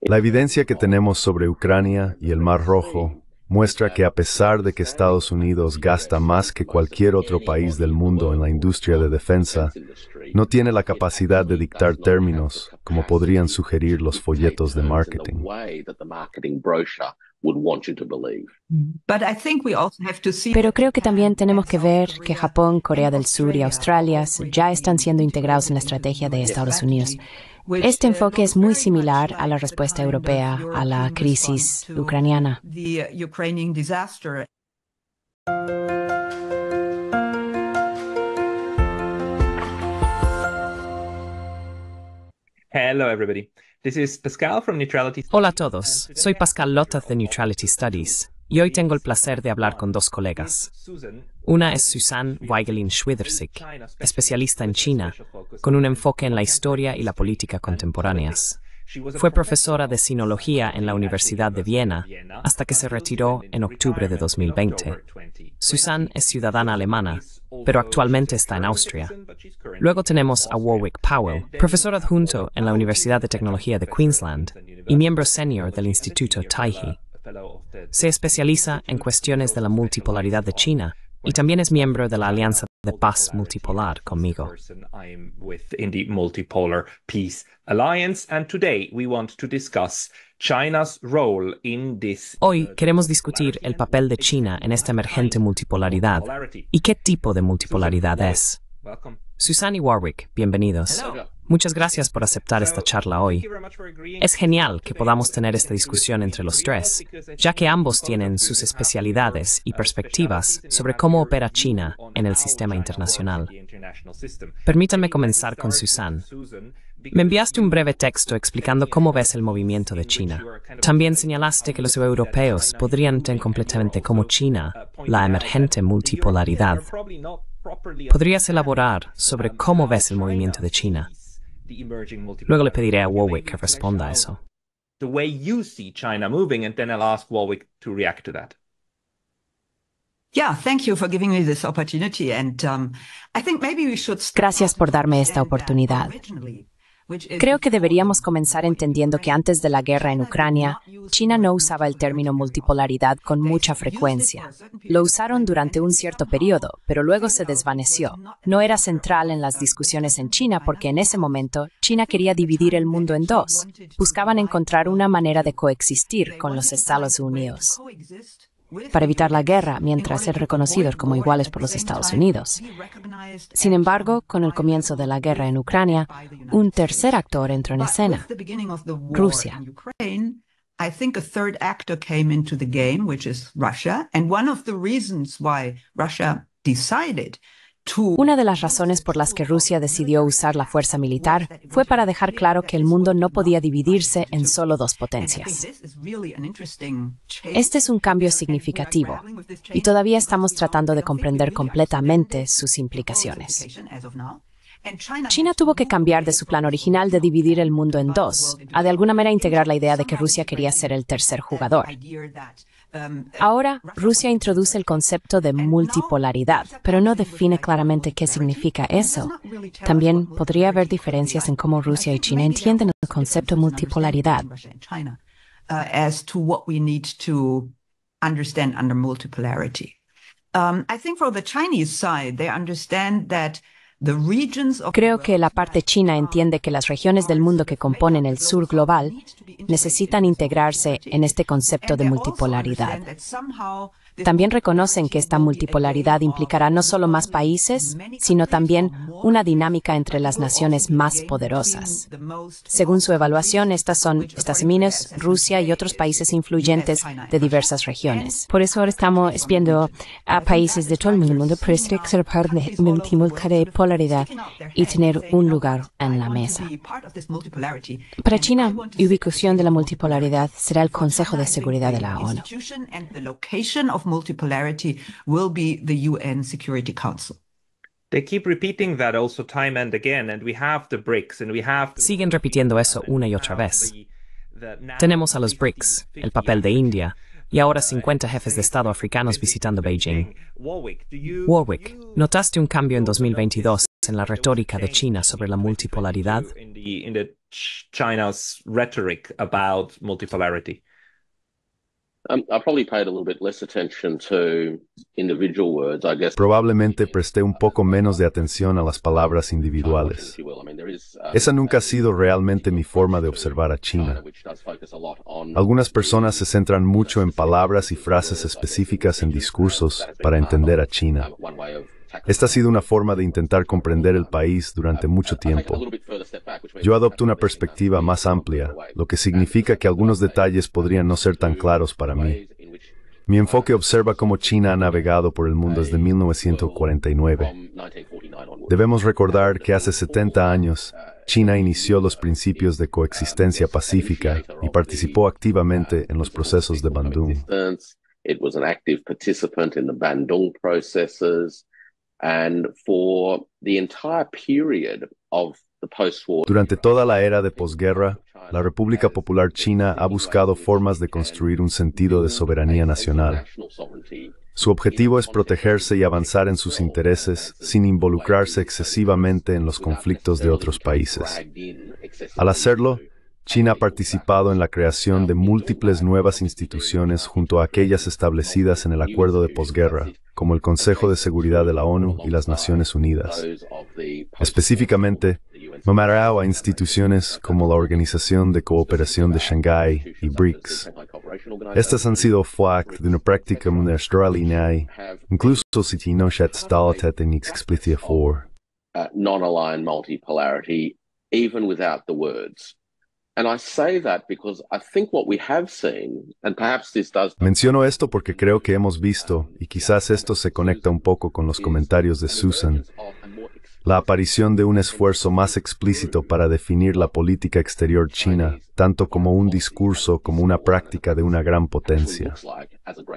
La evidencia que tenemos sobre Ucrania y el Mar Rojo muestra que a pesar de que Estados Unidos gasta más que cualquier otro país del mundo en la industria de defensa, no tiene la capacidad de dictar términos como podrían sugerir los folletos de marketing. Pero creo que también tenemos que ver que Japón, Corea del Sur y Australia ya están siendo integrados en la estrategia de Estados Unidos. Este enfoque es muy similar a la respuesta europea a la crisis ucraniana. Hola a todos. Soy Pascal Lotta de Neutrality Studies y hoy tengo el placer de hablar con dos colegas. Una es Susan Weigelin Schwidersik, especialista en China, con un enfoque en la historia y la política contemporáneas. Fue profesora de sinología en la Universidad de Viena hasta que se retiró en octubre de 2020. Susan es ciudadana alemana, pero actualmente está en Austria. Luego tenemos a Warwick Powell, profesor adjunto en la Universidad de Tecnología de Queensland y miembro senior del Instituto Taihe. Se especializa en cuestiones de la multipolaridad de China y también es miembro de la Alianza de Paz Multipolar conmigo. Hoy queremos discutir el papel de China en esta emergente multipolaridad y qué tipo de multipolaridad es. Susan Warwick, bienvenidos. Muchas gracias por aceptar esta charla hoy. Es genial que podamos tener esta discusión entre los tres, ya que ambos tienen sus especialidades y perspectivas sobre cómo opera China en el sistema internacional. Permítanme comenzar con Susan. Me enviaste un breve texto explicando cómo ves el movimiento de China. También señalaste que los europeos podrían tener completamente como China la emergente multipolaridad. ¿Podrías elaborar sobre cómo ves el movimiento de China? the way you see China moving, and then I'll ask Warwick to react to that. Yeah, thank you for giving me this opportunity, and um, I think maybe we should. Gracias por darme esta oportunidad. Creo que deberíamos comenzar entendiendo que antes de la guerra en Ucrania, China no usaba el término multipolaridad con mucha frecuencia. Lo usaron durante un cierto periodo, pero luego se desvaneció. No era central en las discusiones en China porque en ese momento China quería dividir el mundo en dos. Buscaban encontrar una manera de coexistir con los Estados Unidos para evitar la guerra mientras ser reconocidos como iguales por los Estados Unidos. Sin embargo, con el comienzo de la guerra en Ucrania, un tercer actor entró en escena, Rusia. actor reasons Russia decided una de las razones por las que Rusia decidió usar la fuerza militar fue para dejar claro que el mundo no podía dividirse en solo dos potencias. Este es un cambio significativo y todavía estamos tratando de comprender completamente sus implicaciones. China tuvo que cambiar de su plan original de dividir el mundo en dos, a de alguna manera integrar la idea de que Rusia quería ser el tercer jugador. Ahora, Rusia introduce el concepto de multipolaridad, pero no define claramente qué significa eso. También podría haber diferencias en cómo Rusia y China entienden el concepto de multipolaridad. the Chinese they understand that Creo que la parte china entiende que las regiones del mundo que componen el sur global necesitan integrarse en este concepto de multipolaridad. También reconocen que esta multipolaridad implicará no solo más países, sino también una dinámica entre las naciones más poderosas. Según su evaluación, estas son Estados Unidos, Rusia y otros países influyentes de diversas regiones. Por eso ahora estamos viendo a países de todo el mundo para de la multipolaridad y tener un lugar en la mesa. Para China, ubicación de la multipolaridad será el Consejo de Seguridad de la ONU multipolarity will be the UN Security Council. Siguen repitiendo eso una y otra vez. Tenemos a los BRICS, el papel de India, y ahora 50 uh, jefes de Estado africanos visitando Beijing. Warwick, ¿notaste un cambio en 2022 en la retórica de China sobre la multipolaridad? Probablemente presté un poco menos de atención a las palabras individuales. Uh, Esa nunca ha sido realmente mi forma de observar a China. Algunas personas se centran mucho en palabras y frases específicas en discursos para entender a China. Uh, esta ha sido una forma de intentar comprender el país durante mucho tiempo. Yo adopto una perspectiva más amplia, lo que significa que algunos detalles podrían no ser tan claros para mí. Mi enfoque observa cómo China ha navegado por el mundo desde 1949. Debemos recordar que hace 70 años, China inició los principios de coexistencia pacífica y participó activamente en los procesos de Bandung. Durante toda la era de posguerra, la República Popular China ha buscado formas de construir un sentido de soberanía nacional. Su objetivo es protegerse y avanzar en sus intereses sin involucrarse excesivamente en los conflictos de otros países. Al hacerlo, China ha participado en la creación de múltiples nuevas instituciones junto a aquellas establecidas en el acuerdo de posguerra, como el Consejo de Seguridad de la ONU y las Naciones Unidas. Específicamente, Mamarao a instituciones como la Organización de Cooperación de Shanghái y BRICS. Estas han sido FUAC de una práctica línea, incluso si no se ha estado for. Uh, non-aligned multipolarity, even Menciono esto porque creo que hemos visto, y quizás esto se conecta un poco con los comentarios de Susan, la aparición de un esfuerzo más explícito para definir la política exterior china, tanto como un discurso como una práctica de una gran potencia.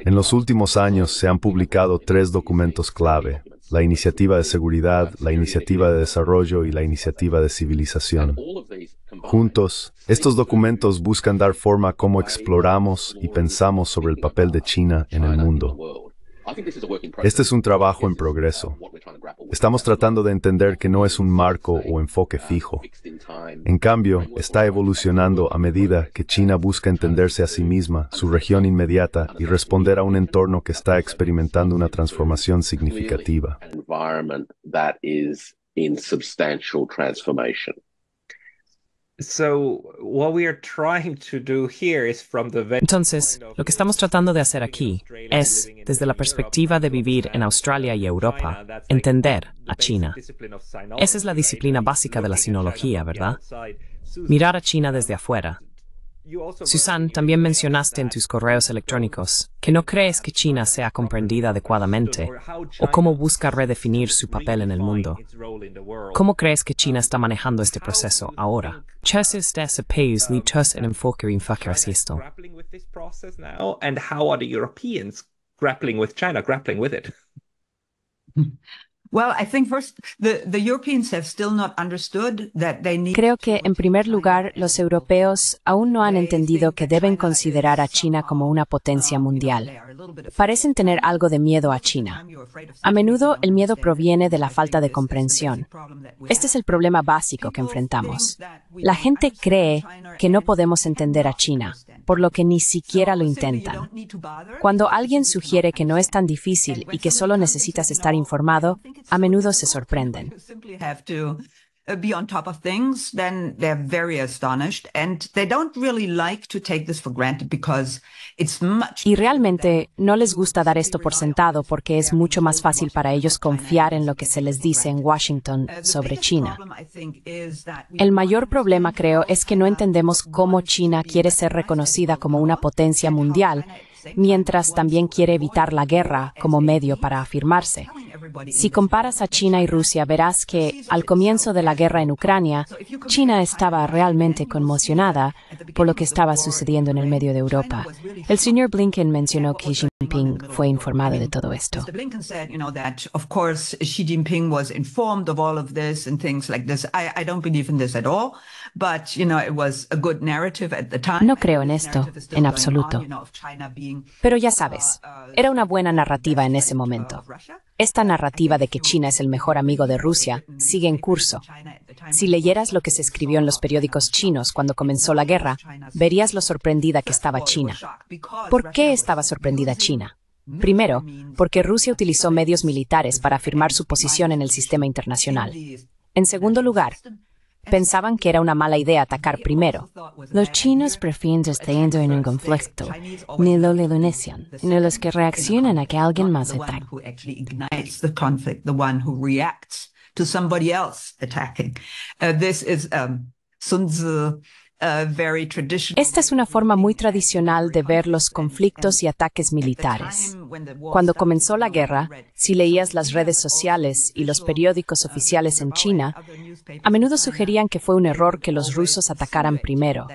En los últimos años se han publicado tres documentos clave, la iniciativa de seguridad, la iniciativa de desarrollo y la iniciativa de civilización. Juntos, estos documentos buscan dar forma a cómo exploramos y pensamos sobre el papel de China en el mundo. Este es un trabajo en um, progreso. Estamos tratando de entender que no es un marco o enfoque uh, fijo. En cambio, está evolucionando a medida que China busca entenderse a sí misma, su región inmediata, y responder a un entorno que está experimentando una transformación significativa. Entonces, lo que estamos tratando de hacer aquí es, desde la perspectiva de vivir en Australia y Europa, entender a China. Esa es la disciplina básica de la sinología, ¿verdad? Mirar a China desde afuera, Susan, también mencionaste en tus correos electrónicos que no crees que China sea comprendida adecuadamente o cómo busca redefinir su papel en el mundo. ¿Cómo crees que China um, está manejando este proceso ahora? Um, país enfoque Creo que, en primer lugar, los europeos aún no han entendido que deben considerar a China como una potencia um, mundial. Parecen tener algo de miedo a China. A menudo el miedo proviene de la falta de comprensión. Este es el problema básico que enfrentamos. La gente cree que no podemos entender a China, por lo que ni siquiera lo intentan. Cuando alguien sugiere que no es tan difícil y que solo necesitas estar informado, a menudo se sorprenden. And they don't really like to take this for granted because y realmente no les gusta dar esto por sentado porque es mucho más fácil para ellos confiar en lo que se les dice en Washington uh, sobre China. El mayor problema creo es que no entendemos cómo China quiere ser reconocida como una potencia mundial mientras también quiere evitar la guerra como medio para afirmarse. Si comparas a China y Rusia, verás que al comienzo de la guerra en Ucrania, China estaba realmente conmocionada por lo que estaba sucediendo en el medio de Europa. El señor Blinken mencionó que Xi Jinping fue informado de todo esto. No creo en esto, en absoluto. Pero ya uh, sabes, uh, era una buena narrativa en ese uh, momento. Esta narrativa de que China es el mejor amigo de Rusia sigue en curso. Si leyeras lo que se escribió en los periódicos chinos cuando comenzó la guerra, verías lo sorprendida que estaba China. ¿Por qué estaba sorprendida China? Primero, porque Rusia utilizó medios militares para afirmar su posición en el sistema internacional. En segundo lugar, pensaban que era una mala idea atacar primero. Los chinos prefieren estar en un conflicto, ni lo denuncian, ni los que reaccionan a que alguien más ataque. Esta es una forma muy tradicional de ver los conflictos y ataques militares. Cuando comenzó la guerra, si leías las redes sociales y los periódicos uh, oficiales en China, a menudo sugerían que fue un error que los rusos atacaran primero.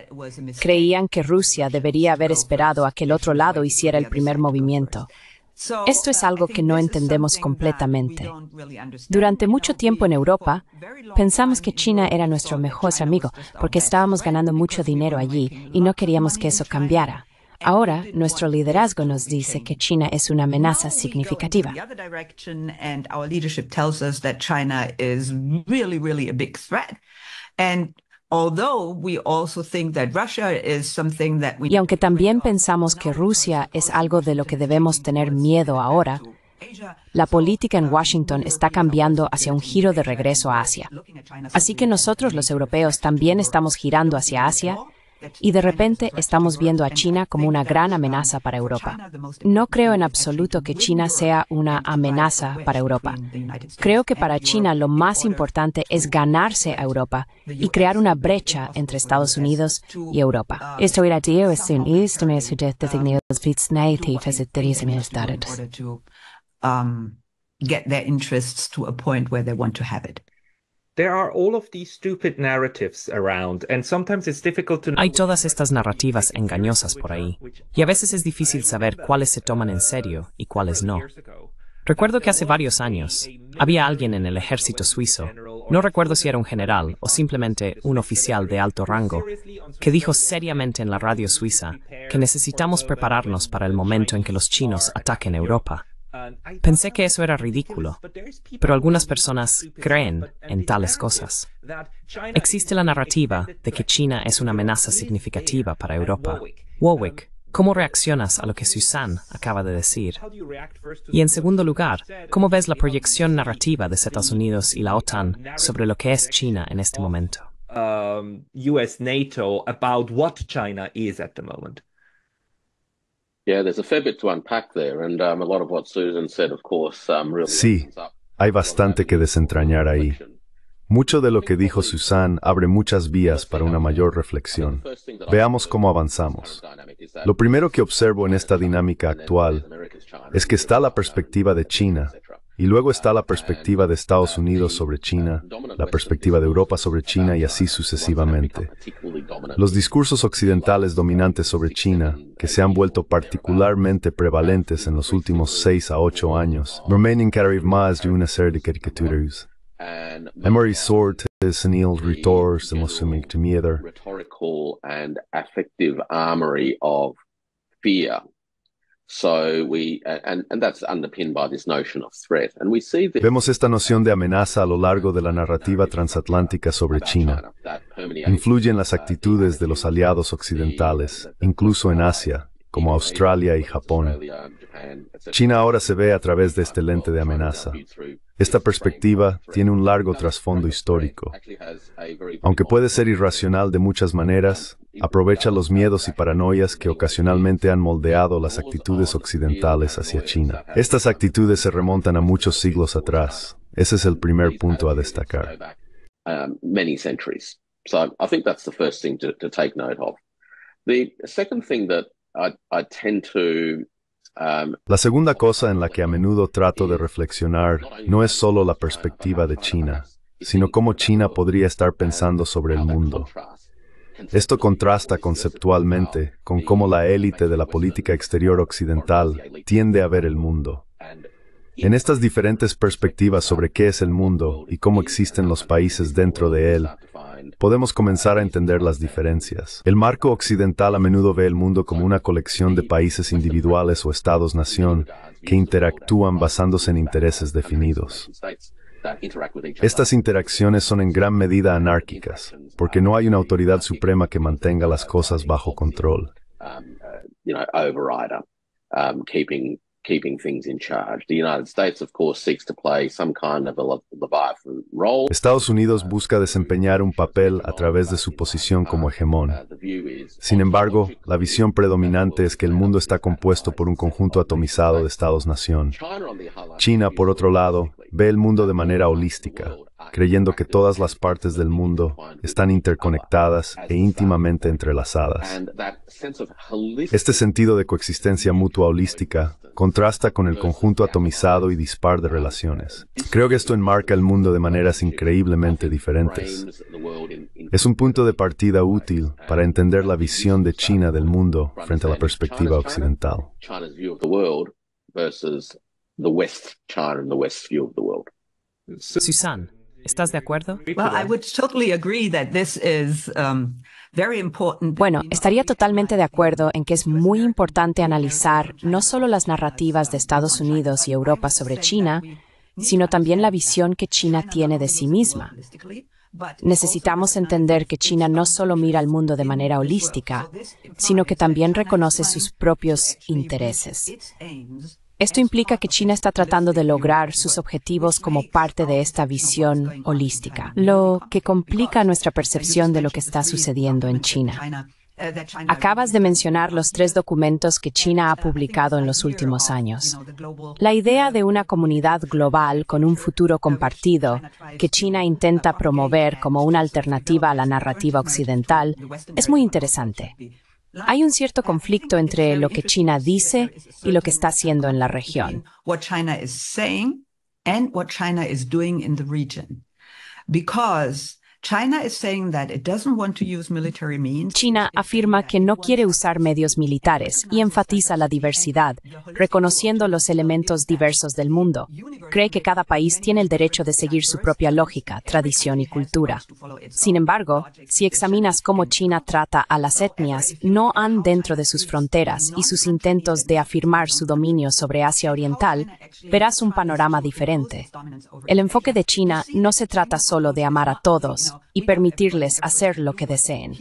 Creían que Rusia debería haber esperado a que el otro lado hiciera el primer movimiento. Esto es algo que no entendemos completamente. Durante mucho tiempo en Europa, pensamos que China era nuestro mejor amigo porque estábamos ganando mucho dinero allí y no queríamos que eso cambiara. Ahora, nuestro liderazgo nos dice que China es una amenaza significativa. Y aunque también pensamos que Rusia es algo de lo que debemos tener miedo ahora, la política en Washington está cambiando hacia un giro de regreso a Asia. Así que nosotros los europeos también estamos girando hacia Asia y de repente estamos viendo a China como una gran amenaza para Europa. No creo en absoluto que China sea una amenaza para Europa. Creo que para China lo más importante es ganarse a Europa y crear una brecha entre Estados Unidos y Europa. Esto Get their interests to a hay todas estas narrativas engañosas por ahí, y a veces es difícil saber cuáles se toman en serio y cuáles no. Recuerdo que hace varios años había alguien en el ejército suizo, no recuerdo si era un general o simplemente un oficial de alto rango, que dijo seriamente en la radio suiza que necesitamos prepararnos para el momento en que los chinos ataquen Europa. Pensé que eso era ridículo, pero algunas personas creen en tales cosas. Existe la narrativa de que China es una amenaza significativa para Europa. Warwick, ¿cómo reaccionas a lo que Susan acaba de decir? Y en segundo lugar, ¿cómo ves la proyección narrativa de Estados Unidos y la OTAN sobre lo que es China en este momento? Sí, hay bastante que desentrañar ahí. Mucho de lo que dijo Susan abre muchas vías para una mayor reflexión. Veamos cómo avanzamos. Lo primero que observo en esta dinámica actual es que está la um, perspectiva de China, y luego está la perspectiva de Estados Unidos sobre China, la perspectiva de Europa sobre China y así sucesivamente. Los discursos occidentales dominantes sobre China, que se han vuelto particularmente prevalentes en los últimos seis a ocho años, más de una serie de caricaturas. Vemos esta noción de amenaza a lo largo de la narrativa transatlántica sobre China. Influyen las actitudes de los aliados occidentales, incluso en Asia, como Australia y Japón. China ahora se ve a través de este lente de amenaza. Esta perspectiva tiene un largo trasfondo histórico. Aunque puede ser irracional de muchas maneras, aprovecha los miedos y paranoias que ocasionalmente han moldeado las actitudes occidentales hacia China. Estas actitudes se remontan a muchos siglos atrás. Ese es el primer punto a destacar. La segunda cosa en la que a menudo trato de reflexionar no es solo la perspectiva de China, sino cómo China podría estar pensando sobre el mundo. Esto contrasta conceptualmente con cómo la élite de la política exterior occidental tiende a ver el mundo. En estas diferentes perspectivas sobre qué es el mundo y cómo existen los países dentro de él, podemos comenzar a entender las diferencias. El marco occidental a menudo ve el mundo como una colección de países individuales o estados-nación que interactúan basándose en intereses definidos. Estas interacciones son en gran medida anárquicas, porque no hay una autoridad suprema que mantenga las cosas bajo control. Um, uh, um, um, Estados Unidos busca desempeñar un papel a través de su posición como hegemón. Uh, Sin embargo, la visión predominante es que el mundo está compuesto por un conjunto atomizado de estados-nación. China, por otro lado, ve el mundo de manera holística, creyendo que todas las partes del mundo están interconectadas e íntimamente entrelazadas. Este sentido de coexistencia mutua holística contrasta con el conjunto atomizado y dispar de relaciones. Creo que esto enmarca el mundo de maneras increíblemente diferentes. Es un punto de partida útil para entender la visión de China del mundo frente a la perspectiva occidental. Susan, ¿Estás de acuerdo? Bueno, estaría totalmente de acuerdo en que es muy importante analizar no solo las narrativas de Estados Unidos y Europa sobre China, sino también la visión que China tiene de sí misma. Necesitamos entender que China no solo mira al mundo de manera holística, sino que también reconoce sus propios intereses. Esto implica que China está tratando de lograr sus objetivos como parte de esta visión holística, lo que complica nuestra percepción de lo que está sucediendo en China. Acabas de mencionar los tres documentos que China ha publicado en los últimos años. La idea de una comunidad global con un futuro compartido que China intenta promover como una alternativa a la narrativa occidental es muy interesante. Hay un cierto conflicto entre lo que China dice y lo que está haciendo en la región. Because China afirma que no quiere usar medios militares y enfatiza la diversidad, reconociendo los elementos diversos del mundo. Cree que cada país tiene el derecho de seguir su propia lógica, tradición y cultura. Sin embargo, si examinas cómo China trata a las etnias, no han dentro de sus fronteras y sus intentos de afirmar su dominio sobre Asia Oriental, verás un panorama diferente. El enfoque de China no se trata solo de amar a todos, y permitirles hacer lo que deseen.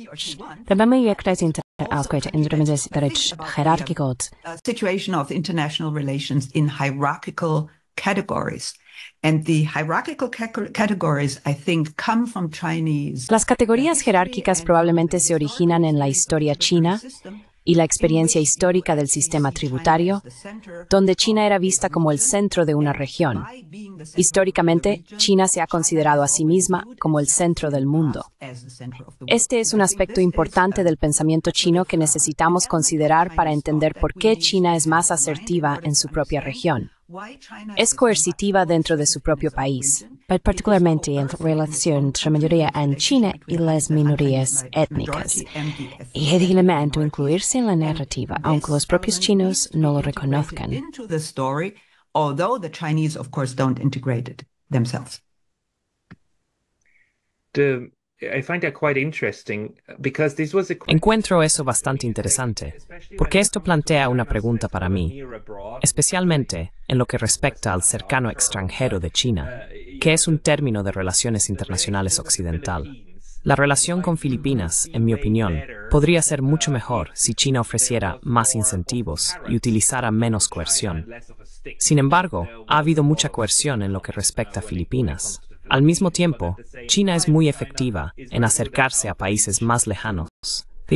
Debemos ir creciendo ausgeht in Römisches Deutsch hierarchigot. Situation of international relations in hierarchical categories. And the hierarchical categories, I think, come from Chinese. Las categorías jerárquicas probablemente se originan en la historia china y la experiencia histórica del sistema tributario, donde China era vista como el centro de una región. Históricamente, China se ha considerado a sí misma como el centro del mundo. Este es un aspecto importante del pensamiento chino que necesitamos considerar para entender por qué China es más asertiva en su propia región es coercitiva dentro de su propio país, pero particularmente en relación entre la mayoría en China y las minorías étnicas. Y es elemento incluirse en la narrativa, aunque los propios chinos no lo reconozcan. Encuentro eso bastante interesante, porque esto plantea una pregunta para mí, especialmente en lo que respecta al cercano extranjero de China, que es un término de relaciones internacionales occidental. La relación con Filipinas, en mi opinión, podría ser mucho mejor si China ofreciera más incentivos y utilizara menos coerción. Sin embargo, ha habido mucha coerción en lo que respecta a Filipinas, al mismo tiempo, China es muy efectiva en acercarse a países más lejanos. The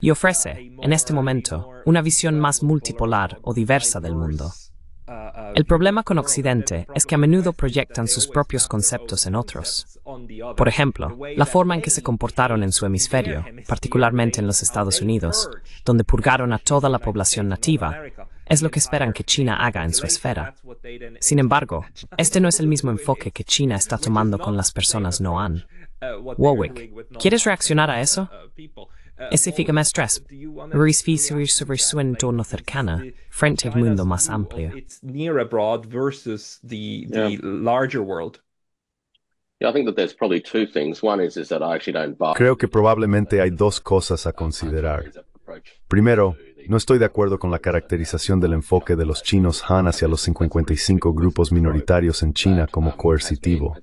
Y ofrece en este momento una visión más multipolar o diversa del mundo. El problema con Occidente es que a menudo proyectan sus propios conceptos en otros. Por ejemplo, la forma en que se comportaron en su hemisferio, particularmente en los Estados Unidos, donde purgaron a toda la población nativa, es lo que esperan que China haga en su esfera. Sin embargo, este no es el mismo enfoque que China está tomando con las personas no han. Warwick, ¿quieres reaccionar a eso? Es fica más stress. Ruiz Fisir sobre suento notcercana frente al mundo más amplio. It's near abroad versus the, the yeah. larger world. Creo que probablemente hay dos cosas a considerar. Primero, no estoy de acuerdo con la caracterización del enfoque de los chinos Han hacia los 55 grupos minoritarios en China como coercitivo.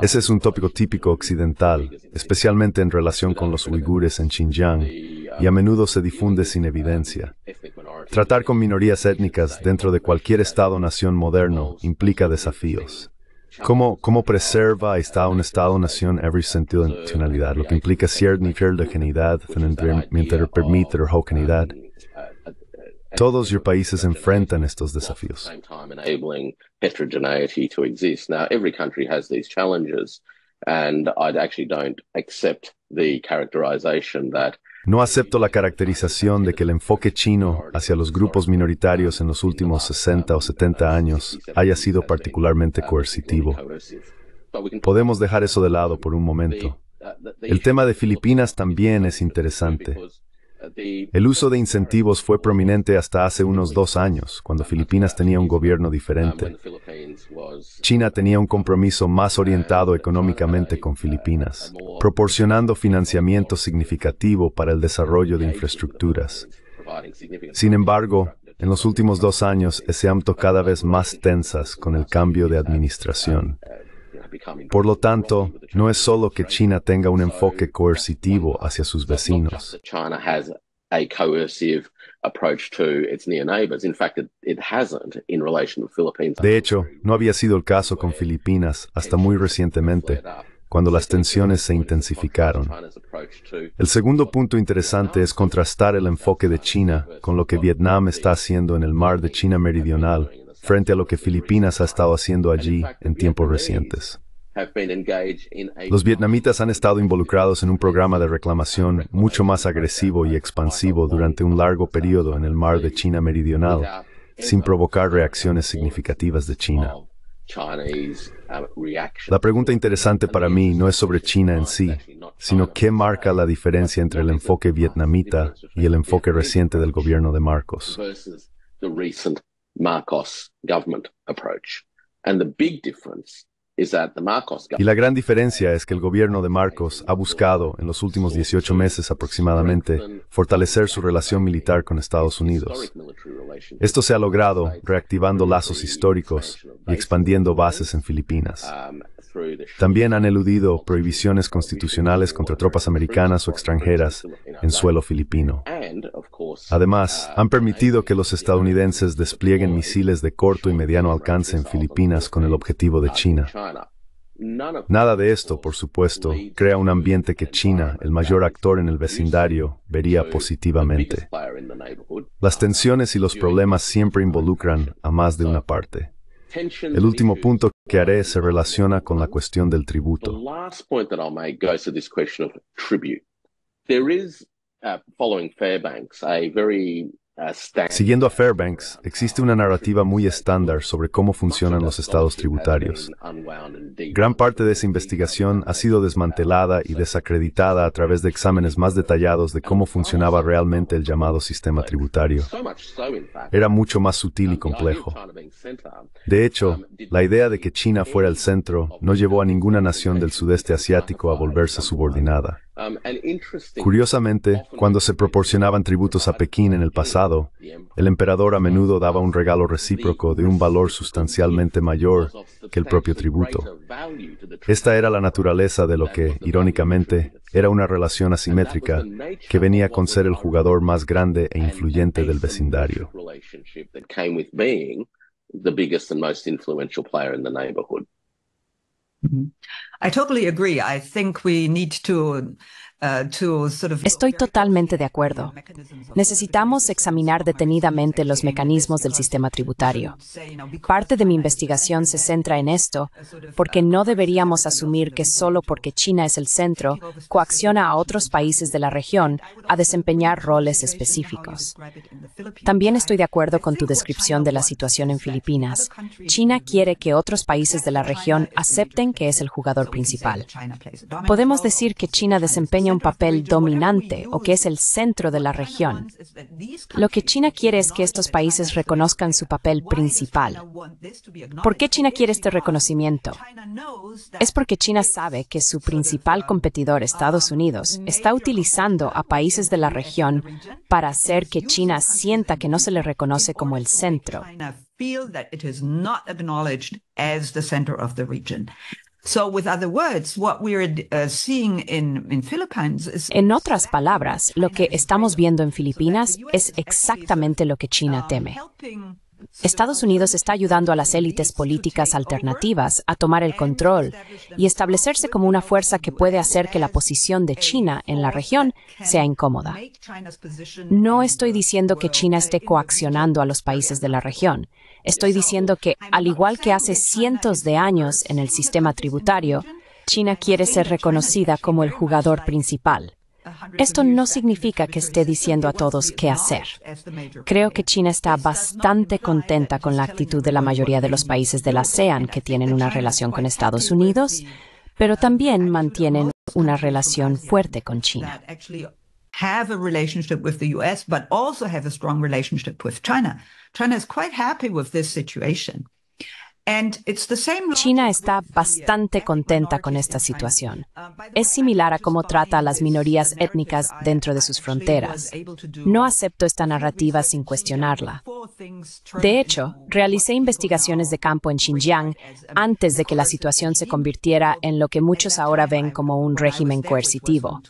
Ese es un tópico típico occidental, especialmente en relación con los uigures en Xinjiang, y a menudo se difunde sin evidencia. Tratar con minorías étnicas dentro de cualquier Estado-nación moderno implica desafíos. ¿Cómo, cómo preserva y está un Estado-nación every sentido de nacionalidad? Lo que implica cierta nivel de genidad, mientras permite la homogeneidad. Todos los países enfrentan estos desafíos. And I actually don't accept the characterization that no acepto la caracterización de que el enfoque chino hacia los grupos minoritarios en los últimos 60 o 70 años haya sido particularmente coercitivo. Podemos dejar eso de lado por un momento. El tema de Filipinas también es interesante, el uso de incentivos fue prominente hasta hace unos dos años, cuando Filipinas tenía un gobierno diferente. China tenía un compromiso más orientado económicamente con Filipinas, proporcionando financiamiento significativo para el desarrollo de infraestructuras. Sin embargo, en los últimos dos años, ese tocado cada vez más tensas con el cambio de administración. Por lo tanto, no es solo que China tenga un enfoque coercitivo hacia sus vecinos. De hecho, no había sido el caso con Filipinas hasta muy recientemente, cuando las tensiones se intensificaron. El segundo punto interesante es contrastar el enfoque de China con lo que Vietnam está haciendo en el mar de China Meridional frente a lo que Filipinas ha estado haciendo allí en tiempos recientes. Los vietnamitas han estado involucrados en un programa de reclamación mucho más agresivo y expansivo durante un largo periodo en el mar de China Meridional, sin provocar reacciones significativas de China. La pregunta interesante para mí no es sobre China en sí, sino qué marca la diferencia entre el enfoque vietnamita y el enfoque reciente del gobierno de Marcos. Y la gran diferencia es que el gobierno de Marcos ha buscado, en los últimos 18 meses aproximadamente, fortalecer su relación militar con Estados Unidos. Esto se ha logrado reactivando lazos históricos y expandiendo bases en Filipinas. Um, también han eludido prohibiciones constitucionales contra tropas americanas o extranjeras en suelo filipino. Además, han permitido que los estadounidenses desplieguen misiles de corto y mediano alcance en Filipinas con el objetivo de China. Nada de esto, por supuesto, crea un ambiente que China, el mayor actor en el vecindario, vería positivamente. Las tensiones y los problemas siempre involucran a más de una parte. El último punto que haré se relaciona con la cuestión del tributo. Siguiendo a Fairbanks, existe una narrativa muy estándar sobre cómo funcionan los estados tributarios. Gran parte de esa investigación ha sido desmantelada y desacreditada a través de exámenes más detallados de cómo funcionaba realmente el llamado sistema tributario. Era mucho más sutil y complejo. De hecho, la idea de que China fuera el centro no llevó a ninguna nación del sudeste asiático a volverse subordinada. Um, Curiosamente, cuando se proporcionaban tributos a Pekín en el pasado, el emperador a menudo daba un regalo recíproco de un valor sustancialmente mayor que el propio tributo. Esta era la naturaleza de lo que, irónicamente, era una relación asimétrica que venía con ser el jugador más grande e influyente del vecindario. Mm-hmm. I totally agree. I think we need to Uh, estoy totalmente de acuerdo. Necesitamos examinar detenidamente los mecanismos del sistema tributario. Parte de mi investigación se centra en esto, porque no deberíamos asumir que solo porque China es el centro, coacciona a otros países de la región a desempeñar roles específicos. También estoy de acuerdo con tu descripción de la situación en Filipinas. China quiere que otros países de la región acepten que es el jugador principal. Podemos decir que China desempeña un papel dominante o que es el centro de la región. Lo que China quiere es que estos países reconozcan su papel principal. ¿Por qué China quiere este reconocimiento? Es porque China sabe que su principal competidor, Estados Unidos, está utilizando a países de la región para hacer que China sienta que no se le reconoce como el centro. En otras palabras, lo que estamos viendo en Filipinas es exactamente lo que China teme. Estados Unidos está ayudando a las élites políticas alternativas a tomar el control y establecerse como una fuerza que puede hacer que la posición de China en la región sea incómoda. No estoy diciendo que China esté coaccionando a los países de la región. Estoy diciendo que, al igual que hace cientos de años en el sistema tributario, China quiere ser reconocida como el jugador principal. Esto no significa que esté diciendo a todos qué hacer. Creo que China está bastante contenta con la actitud de la mayoría de los países de la ASEAN que tienen una relación con Estados Unidos, pero también mantienen una relación fuerte con China. China. China quite happy with this situation. China está bastante contenta con esta situación. Uh, es similar a cómo trata a las minorías étnicas dentro de sus fronteras. No acepto esta narrativa sin cuestionarla. De hecho, realicé investigaciones de campo en Xinjiang antes de que la situación se convirtiera en lo que muchos ahora ven como un régimen coercitivo.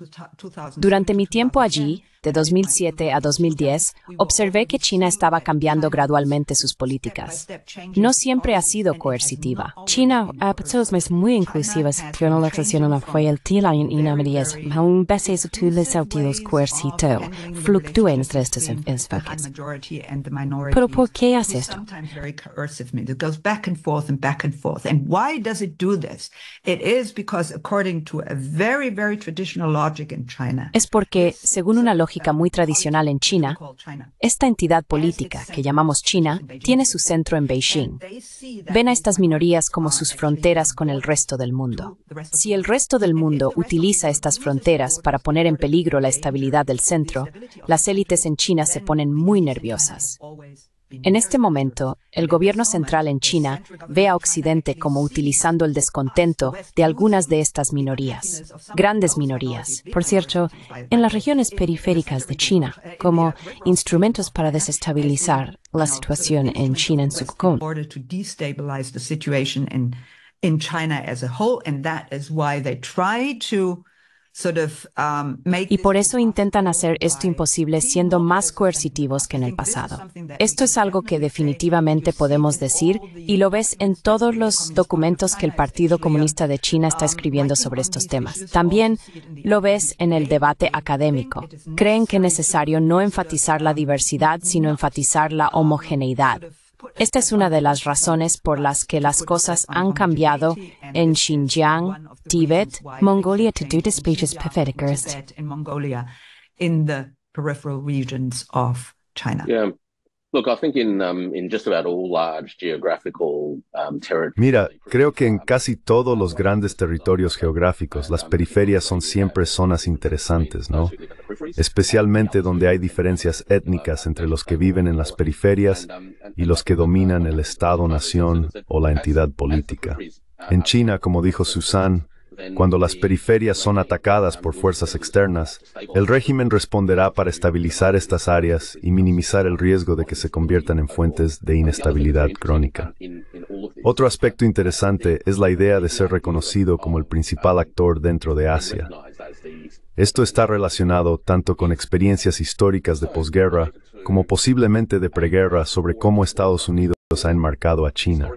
Durante mi tiempo allí, de 2007 a 2010, observé que China estaba cambiando gradualmente sus políticas. No siempre ha sido coercitiva. China ha ah, personas muy inclusivas que no relacionan a la y minorías, aún veces utiliza activos coercitivos, fluctúa entre estos enfoques. Pero ¿por qué hace esto? Es porque, según una lógica muy tradicional en China, esta entidad política que llamamos China tiene su centro en Beijing. Ven a estas minorías como sus fronteras con el resto del mundo. Si el resto del mundo utiliza estas fronteras para poner en peligro la estabilidad del centro, las élites en China se ponen muy nerviosas. En este momento, el gobierno central en China ve a Occidente como utilizando el descontento de algunas de estas minorías, grandes minorías, por cierto, en las regiones periféricas de China, como instrumentos para desestabilizar la situación en China en su conjunto. Um, y por eso intentan hacer esto imposible siendo más coercitivos que en el pasado. Esto es algo que definitivamente podemos decir y lo ves en todos los documentos que el Partido Comunista de China está um, escribiendo sobre estos temas. También lo ves en el debate académico. Creen que es necesario no enfatizar la um, diversidad, sino enfatizar la homogeneidad. Esta es una de las razones por las que las cosas han cambiado en Xinjiang, Tíbet, Mongolia to do the speeches patheticist. In Mongolia, in the peripheral regions of China. Yeah. Mira, creo que en casi todos los grandes territorios geográficos, las um, periferias son siempre zonas interesantes, ¿no? Especialmente donde hay diferencias uh, étnicas entre los que viven en las um, periferias um, y los que dominan uh, el Estado-nación o la entidad política. Uh, en China, como dijo Susan, cuando las periferias son atacadas por fuerzas externas, el régimen responderá para estabilizar estas áreas y minimizar el riesgo de que se conviertan en fuentes de inestabilidad crónica. Otro aspecto interesante es la idea de ser reconocido como el principal actor dentro de Asia. Esto está relacionado tanto con experiencias históricas de posguerra como posiblemente de preguerra sobre cómo Estados Unidos ha enmarcado a China.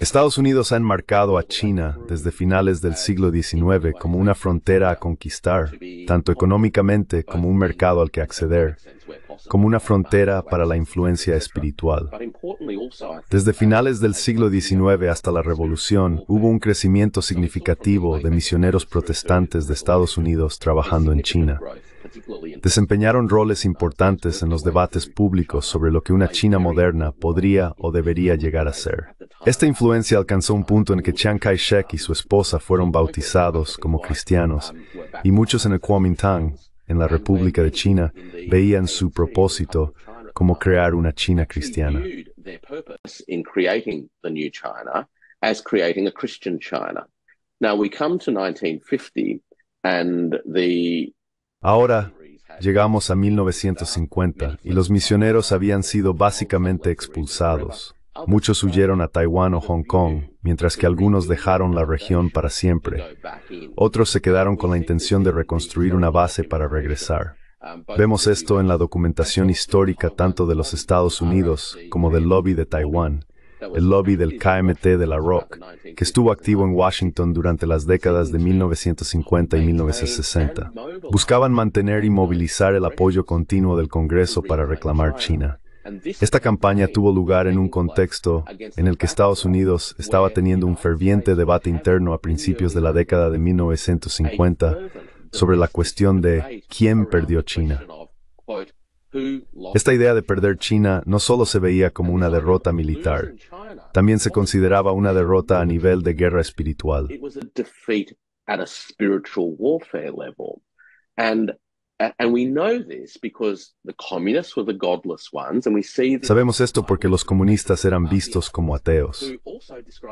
Estados Unidos ha enmarcado a China desde finales del siglo XIX como una frontera a conquistar, tanto económicamente como un mercado al que acceder, como una frontera para la influencia espiritual. Desde finales del siglo XIX hasta la Revolución hubo un crecimiento significativo de misioneros protestantes de Estados Unidos trabajando en China Desempeñaron roles uh, importantes en los debates públicos sobre lo que una China moderna podría o debería llegar a ser. Esta influencia alcanzó un punto en que Chiang Kai-shek y su esposa fueron bautizados como cristianos, um, y muchos en el Kuomintang, en la República de China, veían su propósito como crear una China cristiana. Now we come to 1950 and the Ahora llegamos a 1950 y los misioneros habían sido básicamente expulsados. Muchos huyeron a Taiwán o Hong Kong, mientras que algunos dejaron la región para siempre. Otros se quedaron con la intención de reconstruir una base para regresar. Vemos esto en la documentación histórica tanto de los Estados Unidos como del lobby de Taiwán, el lobby del KMT de la ROC, que estuvo activo en Washington durante las décadas de 1950 y 1960. Buscaban mantener y movilizar el apoyo continuo del Congreso para reclamar China. Esta campaña tuvo lugar en un contexto en el que Estados Unidos estaba teniendo un ferviente debate interno a principios de la década de 1950 sobre la cuestión de quién perdió China. Esta idea de perder China no solo se veía como una derrota militar, también se consideraba una derrota a nivel de guerra espiritual. Sabemos esto porque los comunistas eran vistos como ateos.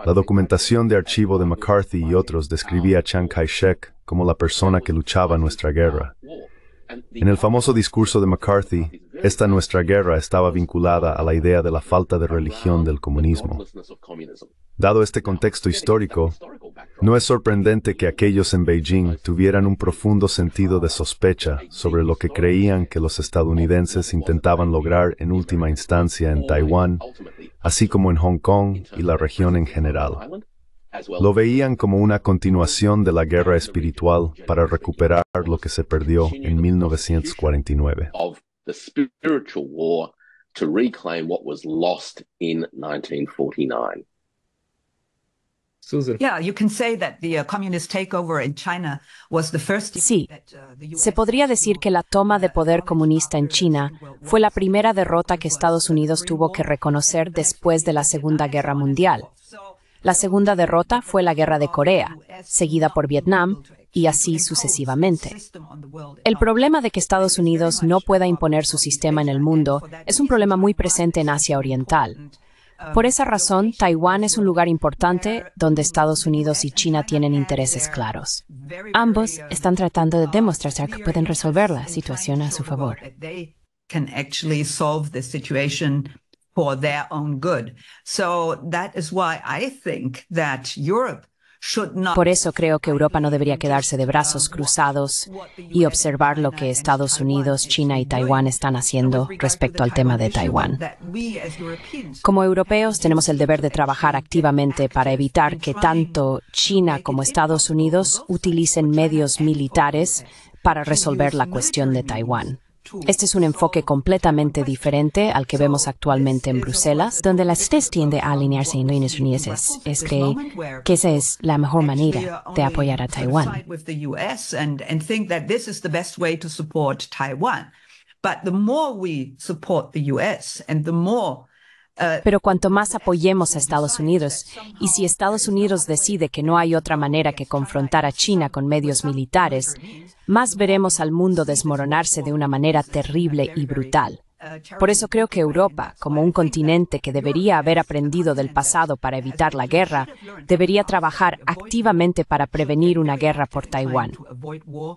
La documentación de archivo de McCarthy y otros describía a Chiang Kai-shek como la persona que luchaba nuestra guerra. En el famoso discurso de McCarthy, esta nuestra guerra estaba vinculada a la idea de la falta de religión del comunismo. Dado este contexto histórico, no es sorprendente que aquellos en Beijing tuvieran un profundo sentido de sospecha sobre lo que creían que los estadounidenses intentaban lograr en última instancia en Taiwán, así como en Hong Kong y la región en general. Lo veían como una continuación de la guerra espiritual para recuperar lo que se perdió en 1949. Uh, sí, uh, se podría decir que la toma de poder comunista en China fue la primera derrota que uh, Estados Unidos tuvo que reconocer después de la Segunda Guerra Mundial. La segunda derrota fue la Guerra de Corea, seguida por Vietnam, y así sucesivamente. El problema de que Estados Unidos no pueda imponer su sistema en el mundo es un problema muy presente en Asia Oriental. Por esa razón, Taiwán es un lugar importante donde Estados Unidos y China tienen intereses claros. Ambos están tratando de demostrar que pueden resolver la situación a su favor good. So that is why I think that Europe por eso creo que Europa no debería quedarse de brazos cruzados y observar lo que Estados Unidos, China y Taiwán están haciendo respecto al tema de Taiwán. Como europeos tenemos el deber de trabajar activamente para evitar que tanto China como Estados Unidos utilicen medios militares para resolver la cuestión de Taiwán. Este es un enfoque completamente diferente al que vemos actualmente en Bruselas, donde las CITES tiende a alinearse en los Unidos Es que, que esa es la mejor manera de apoyar a Taiwán. Pero cuanto más apoyemos a Estados Unidos, y si Estados Unidos decide que no hay otra manera que confrontar a China con medios militares, más veremos al mundo desmoronarse de una manera terrible y brutal. Por eso creo que Europa, como un continente que debería haber aprendido del pasado para evitar la guerra, debería trabajar activamente para prevenir una guerra por Taiwán.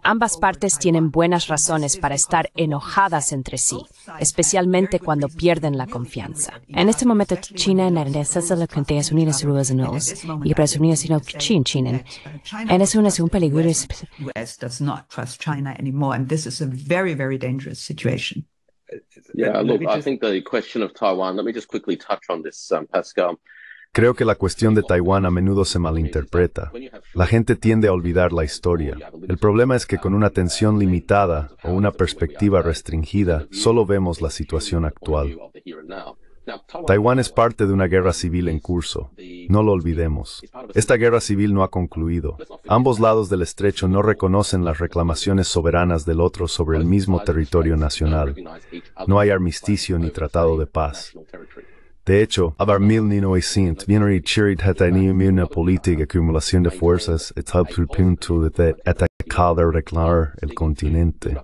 Ambas partes tienen buenas razones para estar enojadas entre sí, especialmente cuando pierden la confianza. En este momento, China no China Creo que la cuestión de Taiwán a menudo se malinterpreta. La gente tiende a olvidar la historia. El problema es que con una atención limitada o una perspectiva restringida, solo vemos la situación actual. Taiwán es parte de una guerra civil en curso. No lo olvidemos. Esta guerra civil no ha concluido. Ambos lados del estrecho no reconocen las reclamaciones soberanas del otro sobre el mismo territorio nacional. No hay armisticio ni tratado de paz. De hecho, mil ha tenido una acumulación de fuerzas hasta el punto de atacar y reclamar el continente.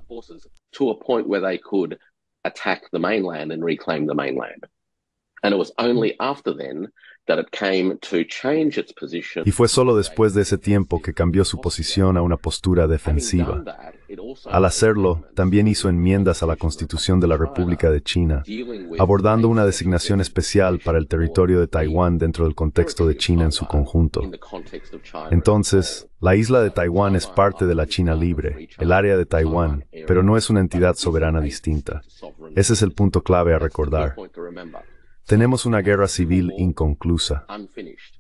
Y fue solo después de ese tiempo que cambió su posición a una postura defensiva. Al hacerlo, también hizo enmiendas a la Constitución de la República de China, abordando una designación especial para el territorio de Taiwán dentro del contexto de China en su conjunto. Entonces, la isla de Taiwán es parte de la China libre, el área de Taiwán, pero no es una entidad soberana distinta. Ese es el punto clave a recordar. Tenemos una guerra civil inconclusa.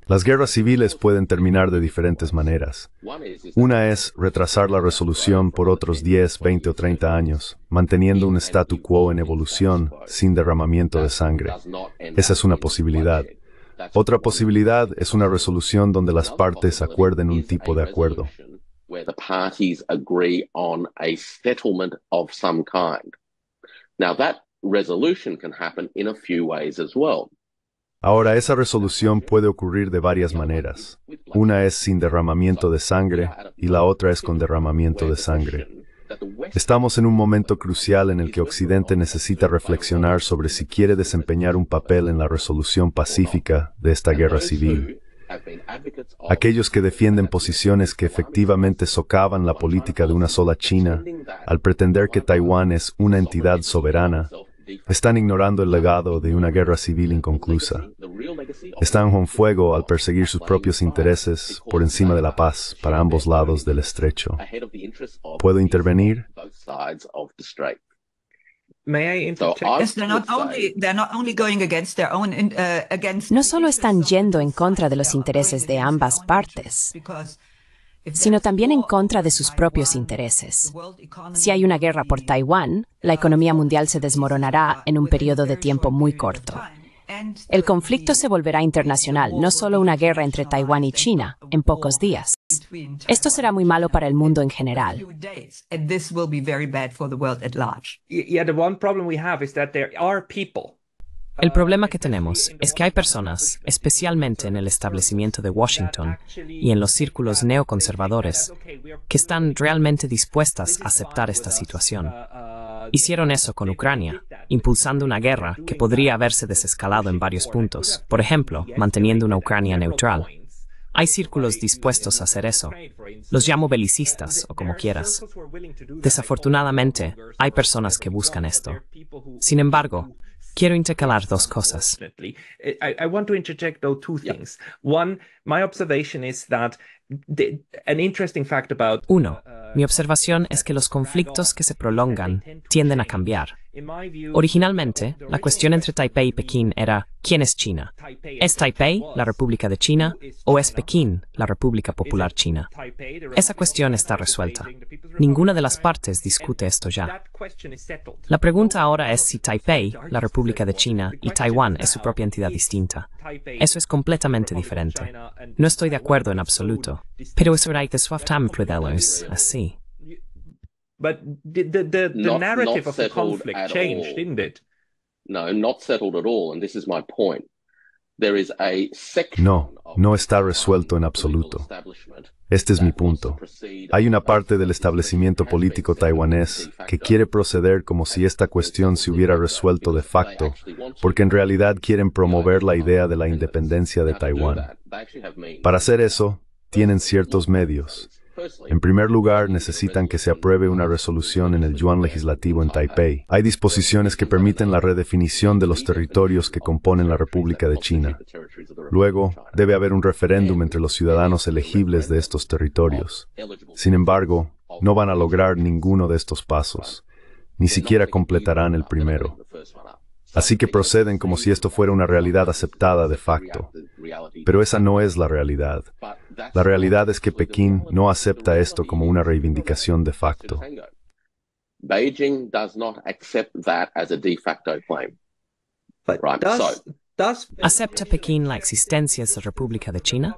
Las guerras civiles pueden terminar de diferentes maneras. Una es retrasar la resolución por otros 10, 20 o 30 años, manteniendo un statu quo en evolución sin derramamiento de sangre. Esa es una posibilidad. Otra posibilidad es una resolución donde las partes acuerden un tipo de acuerdo. Now Ahora, esa resolución puede ocurrir de varias maneras. Una es sin derramamiento de sangre y la otra es con derramamiento de sangre. Estamos en un momento crucial en el que Occidente necesita reflexionar sobre si quiere desempeñar un papel en la resolución pacífica de esta guerra civil. Aquellos que defienden posiciones que efectivamente socavan la política de una sola China al pretender que Taiwán es una entidad soberana están ignorando el legado de una guerra civil inconclusa. Están con fuego al perseguir sus propios intereses por encima de la paz para ambos lados del estrecho. ¿Puedo intervenir? Uh, no solo están yendo en contra de los intereses de ambas partes, sino también en contra de sus propios intereses. Si hay una guerra por Taiwán, la economía mundial se desmoronará en un periodo de tiempo muy corto. El conflicto se volverá internacional, no solo una guerra entre Taiwán y China, en pocos días. Esto será muy malo para el mundo en general. Yeah, the one problem we have is that there are people el problema que tenemos es que hay personas, especialmente en el establecimiento de Washington y en los círculos neoconservadores, que están realmente dispuestas a aceptar esta situación. Hicieron eso con Ucrania, impulsando una guerra que podría haberse desescalado en varios puntos, por ejemplo, manteniendo una Ucrania neutral. Hay círculos dispuestos a hacer eso. Los llamo belicistas o como quieras. Desafortunadamente, hay personas que buscan esto. Sin embargo, Quiero intercalar dos cosas. I, want to interject two things. One, my observation is that an interesting fact about Uno, uh, mi observación es que los conflictos que se prolongan tienden a cambiar. Originalmente, la cuestión entre Taipei y Pekín era ¿quién es China? ¿Es Taipei la República de China o es Pekín la República Popular China? Esa cuestión está resuelta. Ninguna de las partes discute esto ya. La pregunta ahora es si Taipei, la República de China, y Taiwán es su propia entidad distinta. Eso es completamente diferente. No estoy de acuerdo en absoluto, pero es right de es así. But the the, the, of the No, settled at all, and this is my point. No, no está resuelto en absoluto. Este es mi punto. Hay una parte del establecimiento político taiwanés que quiere proceder como si esta cuestión se hubiera resuelto de facto, porque en realidad quieren promover la idea de la independencia de Taiwán. Para hacer eso, tienen ciertos medios. En primer lugar, necesitan que se apruebe una resolución en el Yuan legislativo en Taipei. Hay disposiciones que permiten la redefinición de los territorios que componen la República de China. Luego, debe haber un referéndum entre los ciudadanos elegibles de estos territorios. Sin embargo, no van a lograr ninguno de estos pasos. Ni siquiera completarán el primero. Así que proceden como si esto fuera una realidad aceptada de facto. Pero esa no es la realidad. La realidad es que Pekín no acepta esto como una reivindicación de facto. Beijing does not accept that as a de facto claim. ¿Acepta Pekín la existencia de la República de China?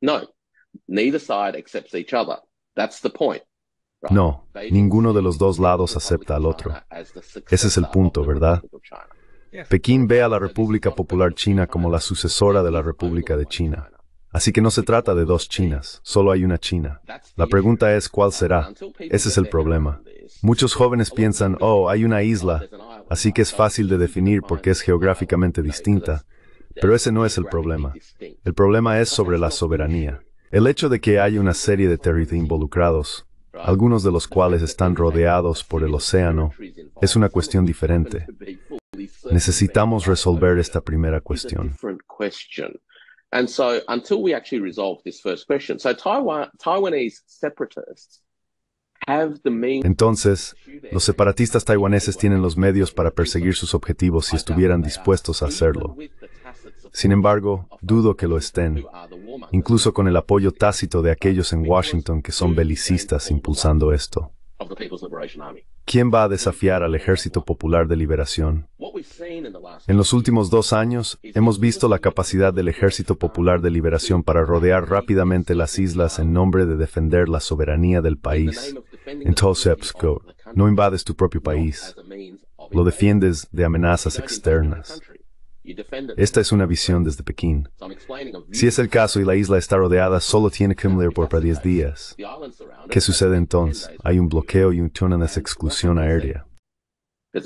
No. Neither side accepts each other. That's the point. No, ninguno de los dos lados acepta al otro. Ese es el punto, ¿verdad? Pekín ve a la República Popular China como la sucesora de la República de China. Así que no se trata de dos Chinas, solo hay una China. La pregunta es cuál será. Ese es el problema. Muchos jóvenes piensan, oh, hay una isla, así que es fácil de definir porque es geográficamente distinta. Pero ese no es el problema. El problema es sobre la soberanía. El hecho de que haya una serie de territorios involucrados, algunos de los cuales están rodeados por el océano, es una cuestión diferente. Necesitamos resolver esta primera cuestión. so, entonces, los separatistas taiwaneses tienen los medios para perseguir sus objetivos si estuvieran dispuestos a hacerlo. Sin embargo, dudo que lo estén, incluso con el apoyo tácito de aquellos en Washington que son belicistas impulsando esto. ¿Quién va a desafiar al Ejército Popular de Liberación? En los últimos dos años, hemos visto la capacidad del Ejército Popular de Liberación para rodear rápidamente las islas en nombre de defender la soberanía del país. no invades tu propio país, lo defiendes de amenazas externas. Esta es una visión desde Pekín. Si es el caso y la isla está rodeada, solo tiene que por por 10 días. ¿Qué sucede entonces? Hay un bloqueo y una exclusión aérea. Uh,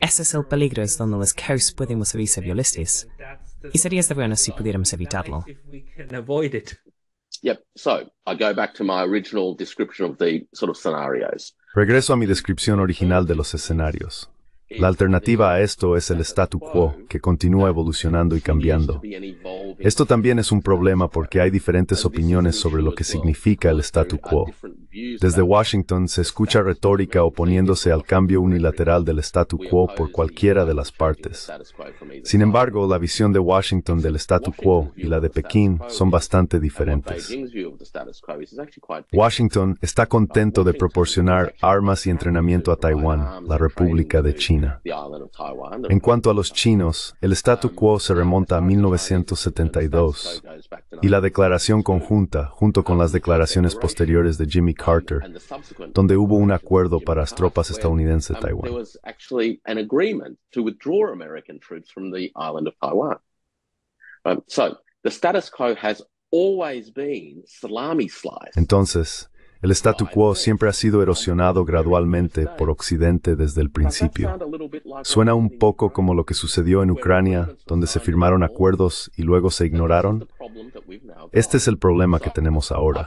Ese es el peligro, es donde los caos pueden ser violientes. Y sería de este bueno si pudiéramos evitarlo. Yep. So I go back to my original description of the sort of scenarios. Regreso a mi descripción original de los escenarios. La alternativa a esto es el statu quo, que continúa evolucionando y cambiando. Esto también es un problema porque hay diferentes opiniones sobre lo que significa el statu quo. Desde Washington se escucha retórica oponiéndose al cambio unilateral del statu quo por cualquiera de las partes. Sin embargo, la visión de Washington del statu quo y la de Pekín son bastante diferentes. Washington está contento de proporcionar armas y entrenamiento a Taiwán, la República de China. En cuanto a los chinos, el statu quo se remonta a 1972 y la declaración conjunta, junto con las declaraciones posteriores de Jimmy Carter, donde hubo un acuerdo para las tropas estadounidenses de Taiwán. Entonces, el statu quo siempre ha sido erosionado gradualmente por Occidente desde el principio. Suena un poco como lo que sucedió en Ucrania, donde se firmaron acuerdos y luego se ignoraron. Este es el problema que tenemos ahora.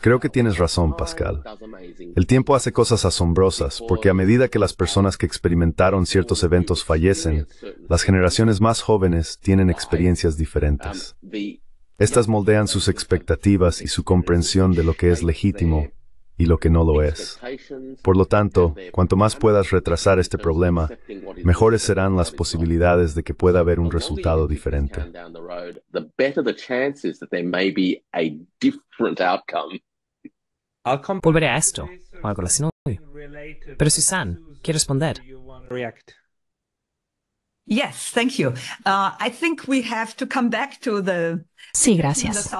Creo que tienes razón, Pascal. El tiempo hace cosas asombrosas, porque a medida que las personas que experimentaron ciertos eventos fallecen, las generaciones más jóvenes tienen experiencias diferentes. Estas moldean sus expectativas y su comprensión de lo que es legítimo y lo que no lo es. Por lo tanto, cuanto más puedas retrasar este problema, mejores serán las posibilidades de que pueda haber un resultado diferente. Volveré a esto, algo así, Pero Susan, ¿quiere responder? Yes, thank you. Uh, I think we have back Sí, gracias.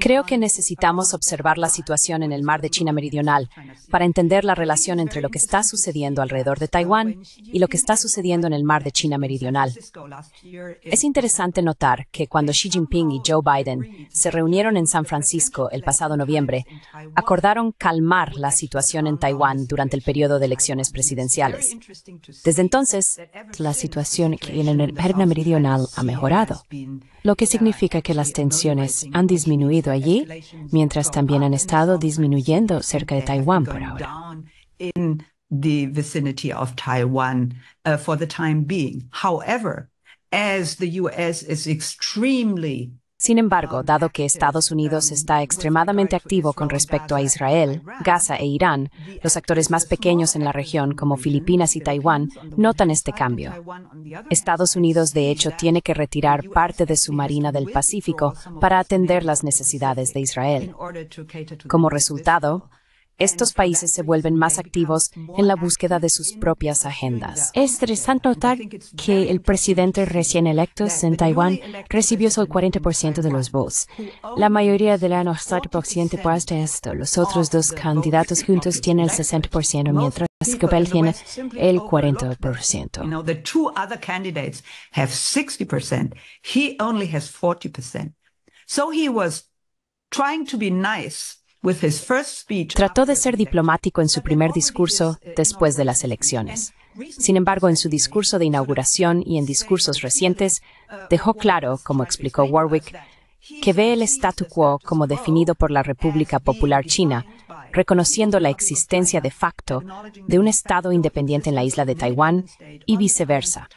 Creo que necesitamos observar la situación en el mar de China Meridional para entender la relación entre lo que está sucediendo alrededor de Taiwán y lo que está sucediendo en el mar de China Meridional. Es interesante notar que cuando Xi Jinping y Joe Biden se reunieron en San Francisco el pasado noviembre, acordaron calmar la situación en Taiwán durante el periodo de elecciones presidenciales. Desde entonces, la situación en el mar meridional ha mejorado lo que significa que las tensiones han disminuido allí, mientras también han estado disminuyendo cerca de Taiwán por ahora. Sin embargo, dado que Estados Unidos está extremadamente activo con respecto a Israel, Gaza e Irán, los actores más pequeños en la región, como Filipinas y Taiwán, notan este cambio. Estados Unidos, de hecho, tiene que retirar parte de su Marina del Pacífico para atender las necesidades de Israel. Como resultado, estos países se vuelven más activos en la búsqueda de sus propias agendas. Es interesante notar que el presidente recién electo en Taiwán recibió solo el 40% de los votos. La mayoría de la nostalgia occidente pasa esto. Los otros dos candidatos juntos tienen el 60%, mientras que Bell tiene el 40%. So he was trying to be nice Trató de ser diplomático en su primer discurso después de las elecciones. Sin embargo, en su discurso de inauguración y en discursos recientes, dejó claro, como explicó Warwick, que ve el statu quo como definido por la República Popular China, reconociendo la existencia de facto de un Estado independiente en la isla de Taiwán y viceversa.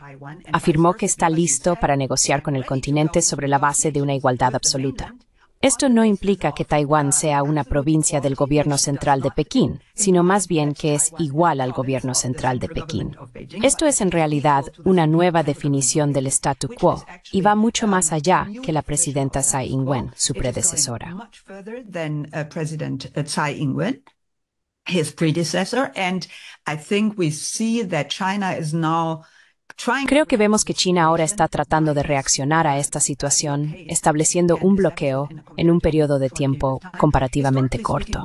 Afirmó que está listo para negociar con el continente sobre la base de una igualdad absoluta. Esto no implica que Taiwán sea una provincia del gobierno central de Pekín, sino más bien que es igual al gobierno central de Pekín. Esto es en realidad una nueva definición del statu quo y va mucho más allá que la presidenta Tsai Ing-wen, su predecesora. Uh, uh, and I think see China is now Creo que vemos que China ahora está tratando de reaccionar a esta situación, estableciendo un bloqueo en un periodo de tiempo comparativamente corto.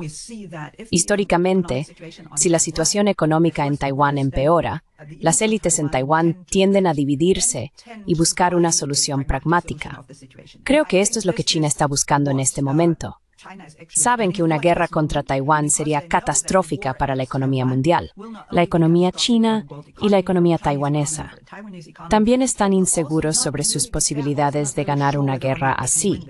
Históricamente, si la situación económica en Taiwán empeora, las élites en Taiwán tienden a dividirse y buscar una solución pragmática. Creo que esto es lo que China está buscando en este momento. Saben que una guerra contra Taiwán sería catastrófica para la economía mundial, la economía china y la economía taiwanesa. También están inseguros sobre sus posibilidades de ganar una guerra así.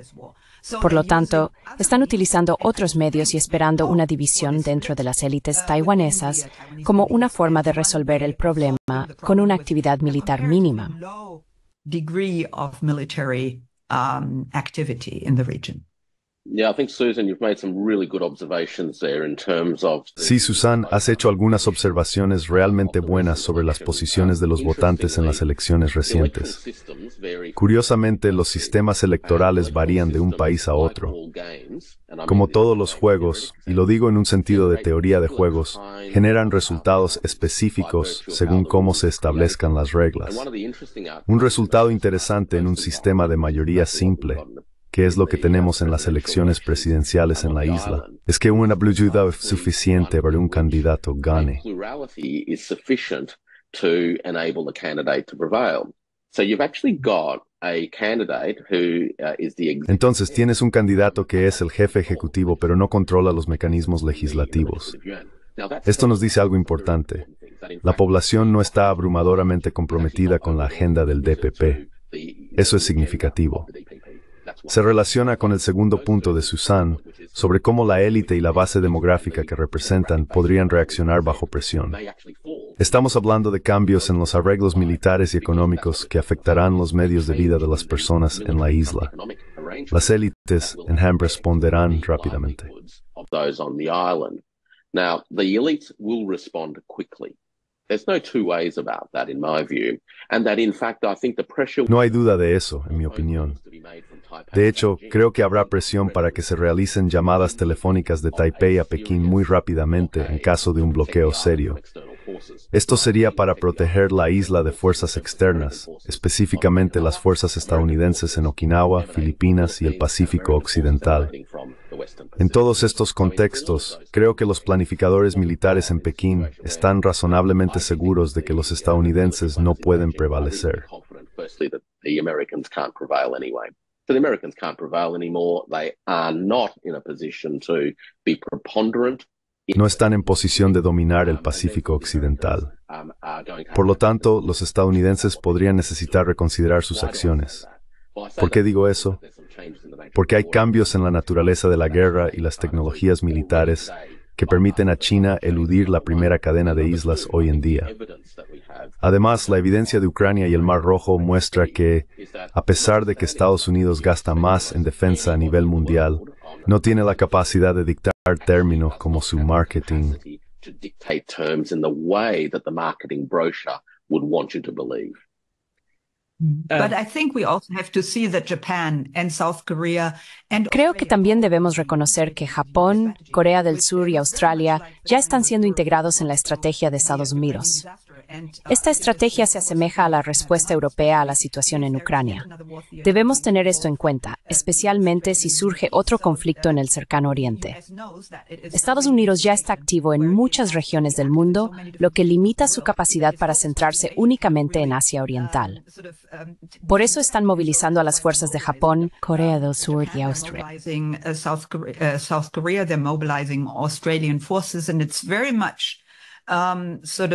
Por lo tanto, están utilizando otros medios y esperando una división dentro de las élites uh, taiwanesas como una forma de resolver el problema con una actividad militar mínima. Sí, Susan, has hecho algunas observaciones realmente buenas sobre las posiciones de los votantes en las elecciones recientes. Curiosamente, los sistemas electorales varían de un país a otro. Como todos los juegos, y lo digo en un sentido de teoría de juegos, generan resultados específicos según cómo se establezcan las reglas. Un resultado interesante en un sistema de mayoría simple que es lo que tenemos en las elecciones presidenciales en la isla, es que una pluralidad es suficiente para un candidato gane. Entonces tienes un candidato que es el jefe ejecutivo pero no controla los mecanismos legislativos. Esto nos dice algo importante. La población no está abrumadoramente comprometida con la agenda del DPP. Eso es significativo se relaciona con el segundo punto de Susan sobre cómo la élite y la base demográfica que representan podrían reaccionar bajo presión. Estamos hablando de cambios en los arreglos militares y económicos que afectarán los medios de vida de las personas en la isla. Las élites en Ham responderán rápidamente. No hay duda de eso, en mi opinión. De hecho, creo que habrá presión para que se realicen llamadas telefónicas de Taipei a Pekín muy rápidamente en caso de un bloqueo serio. Esto sería para proteger la isla de fuerzas externas, específicamente las fuerzas estadounidenses en Okinawa, Filipinas y el Pacífico Occidental. En todos estos contextos, creo que los planificadores militares en Pekín están razonablemente seguros de que los estadounidenses no pueden prevalecer. No están en posición de dominar el um, Pacífico Occidental. Um, Por lo tanto, los estadounidenses podrían necesitar reconsiderar sus acciones. ¿Por qué digo eso? Porque hay cambios en la naturaleza de la guerra y las um, tecnologías militares que permiten a China eludir la primera cadena de islas hoy en día. Además, la evidencia de Ucrania y el Mar Rojo muestra que, a pesar de que Estados Unidos gasta más en defensa a nivel mundial, no tiene la capacidad de dictar términos como su marketing. Creo que también debemos reconocer que Japón, Corea del Sur y Australia ya están siendo integrados en la estrategia de Estados Unidos. Esta estrategia se asemeja a la respuesta europea a la situación en Ucrania. Debemos tener esto en cuenta, especialmente si surge otro conflicto en el cercano Oriente. Estados Unidos ya está activo en muchas regiones del mundo, lo que limita su capacidad para centrarse únicamente en Asia Oriental. Por eso están movilizando a las fuerzas de Japón, Corea del Sur y Austria. Uh, uh, South Korea, they're mobilizing Australian forces, and it's very much Um, uh,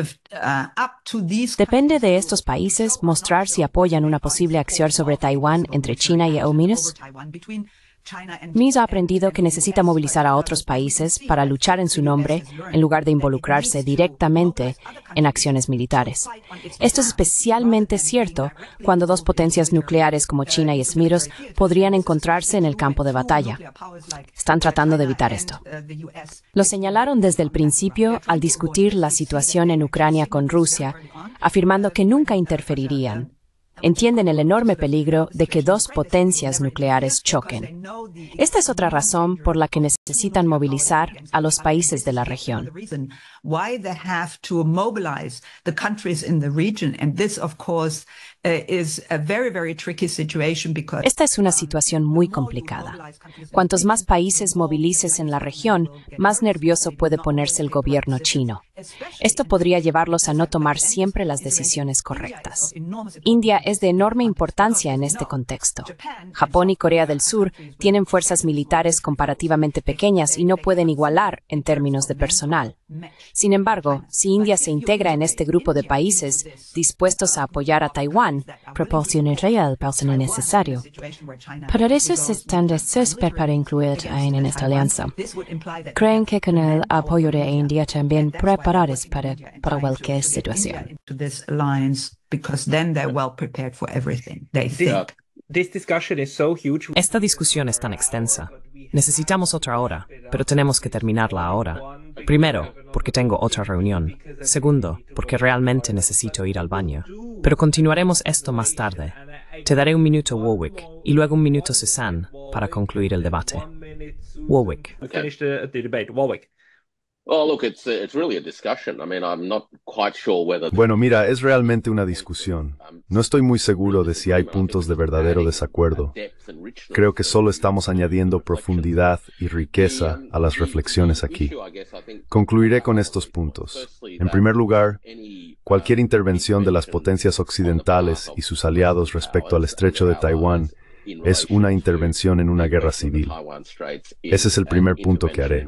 Depende de estos países mostrar si apoyan una posible acción sobre Taiwán entre China y Euminus MIS ha aprendido que necesita movilizar a otros países para luchar en su nombre en lugar de involucrarse directamente en acciones militares. Esto es especialmente cierto cuando dos potencias nucleares como uh, China y Esmiros podrían encontrarse en el campo de batalla. Están tratando de evitar esto. Uh, Lo señalaron desde el principio al discutir la situación en Ucrania con Rusia, afirmando que nunca interferirían entienden el enorme peligro de que dos potencias nucleares choquen. Esta es otra razón por la que necesitan movilizar a los países de la región. Eh, Esta es una situación muy complicada. Cuantos más países movilices en la región, más nervioso puede ponerse el gobierno chino. Esto podría llevarlos a no tomar siempre las decisiones correctas. India es de enorme importancia en este contexto. Japón y Corea del Sur tienen fuerzas militares comparativamente pequeñas y no pueden igualar en términos de personal. Sin embargo, si India se integra en este grupo de países dispuestos a apoyar a Taiwán, plan proporcionaría al personal necesario. Para eso se están desesperados para incluir a en esta alianza. Creen que con el apoyo de India también preparados para, para cualquier situación. Esta discusión es tan extensa. Necesitamos otra hora, pero tenemos que terminarla ahora. Primero, porque tengo otra reunión. Segundo, porque realmente necesito ir al baño. Pero continuaremos esto más tarde. Te daré un minuto Warwick y luego un minuto Suzanne para concluir el debate. Warwick. Bueno, mira, es realmente una discusión. No estoy muy seguro de si hay puntos de verdadero um, desacuerdo. Creo que solo estamos añadiendo profundidad y riqueza um, a las reflexiones aquí. Concluiré con uh, estos puntos. En primer lugar, uh, cualquier intervención de las potencias occidentales y sus aliados respecto al estrecho de Taiwán es una intervención en una guerra civil. Ese es el primer punto que haré.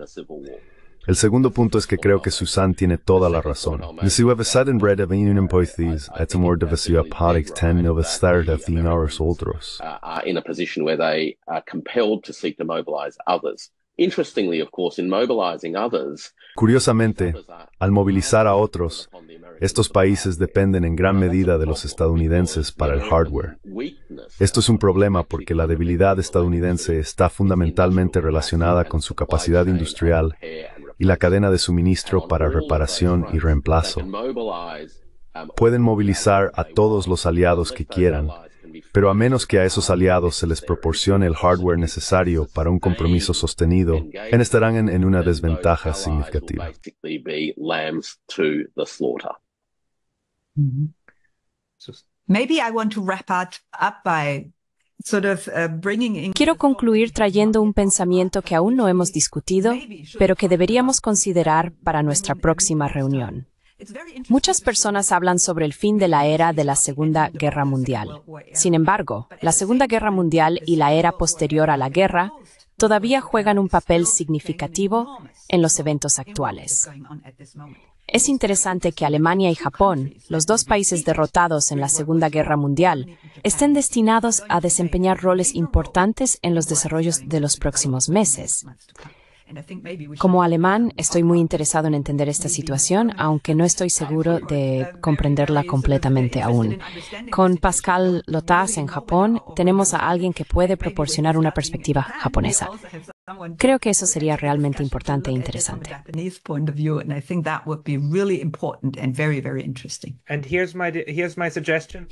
El segundo punto es que creo que Susan tiene toda la razón. Este compelled to seek to others. Interestingly, of course, in mobilizing others, Curiosamente, al movilizar a otros, estos países dependen en gran medida de los estadounidenses para el hardware. Esto es un problema porque la debilidad estadounidense está fundamentalmente relacionada con su capacidad industrial y la cadena de suministro para reparación y reemplazo. Pueden movilizar a todos los aliados que quieran, pero a menos que a esos aliados se les proporcione el hardware necesario para un compromiso sostenido, estarán en, una desventaja significativa. Maybe I want to wrap up by Uh, Quiero concluir trayendo un pensamiento que aún no hemos discutido, pero que deberíamos considerar para nuestra próxima reunión. Muchas personas hablan sobre el fin de la era de la Segunda Guerra Mundial. Sin embargo, la Segunda Guerra Mundial y la era posterior a la guerra todavía juegan un papel significativo en los eventos actuales. Es interesante que Alemania y Japón, los dos países derrotados en la Segunda Guerra Mundial, estén destinados a desempeñar roles importantes en los desarrollos de los próximos meses. Como alemán, estoy muy interesado en entender esta situación, aunque no estoy seguro de comprenderla completamente aún. Con Pascal Lotas en Japón, tenemos a alguien que puede proporcionar una perspectiva japonesa. Creo que eso sería realmente importante e interesante.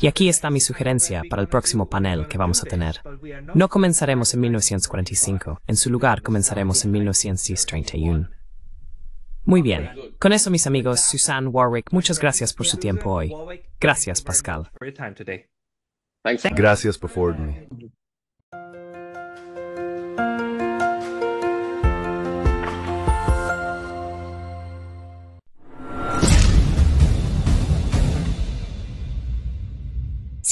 Y aquí está mi sugerencia para el próximo panel que vamos a tener. No comenzaremos en 1945, en su lugar comenzaremos en 1931. Muy bien. Con eso, mis amigos, Susan Warwick, muchas gracias por su tiempo hoy. Gracias, Pascal. Gracias por